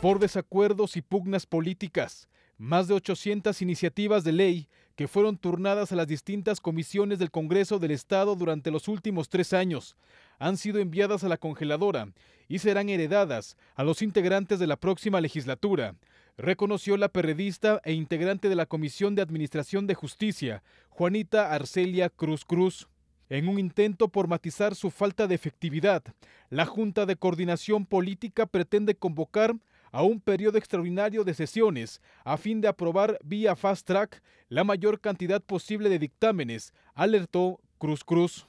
por desacuerdos y pugnas políticas. Más de 800 iniciativas de ley que fueron turnadas a las distintas comisiones del Congreso del Estado durante los últimos tres años han sido enviadas a la congeladora y serán heredadas a los integrantes de la próxima legislatura, reconoció la perredista e integrante de la Comisión de Administración de Justicia, Juanita Arcelia Cruz Cruz. En un intento por matizar su falta de efectividad, la Junta de Coordinación Política pretende convocar a un periodo extraordinario de sesiones a fin de aprobar vía fast track la mayor cantidad posible de dictámenes, alertó Cruz Cruz.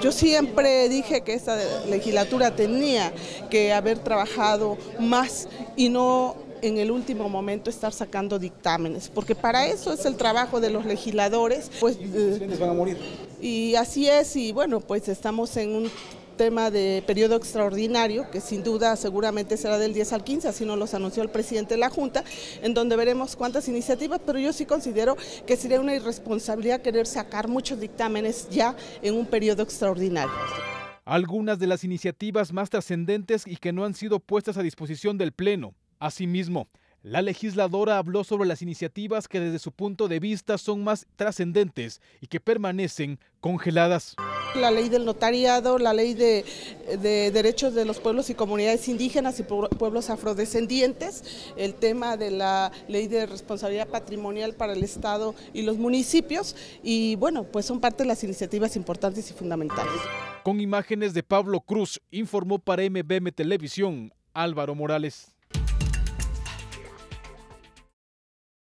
Yo siempre dije que esta legislatura tenía que haber trabajado más y no en el último momento estar sacando dictámenes, porque para eso es el trabajo de los legisladores. Pues, eh, van a morir. Y así es, y bueno, pues estamos en un tema de periodo extraordinario, que sin duda seguramente será del 10 al 15, así nos los anunció el presidente de la Junta, en donde veremos cuántas iniciativas, pero yo sí considero que sería una irresponsabilidad querer sacar muchos dictámenes ya en un periodo extraordinario. Algunas de las iniciativas más trascendentes y que no han sido puestas a disposición del Pleno. Asimismo, la legisladora habló sobre las iniciativas que desde su punto de vista son más trascendentes y que permanecen congeladas. La ley del notariado, la ley de, derechos de los pueblos y comunidades indígenas y pueblos afrodescendientes, el tema de la ley de responsabilidad patrimonial para el Estado y los municipios y bueno, pues son parte de las iniciativas importantes y fundamentales. Con imágenes de Pablo Cruz, informó para MBM Televisión Álvaro Morales.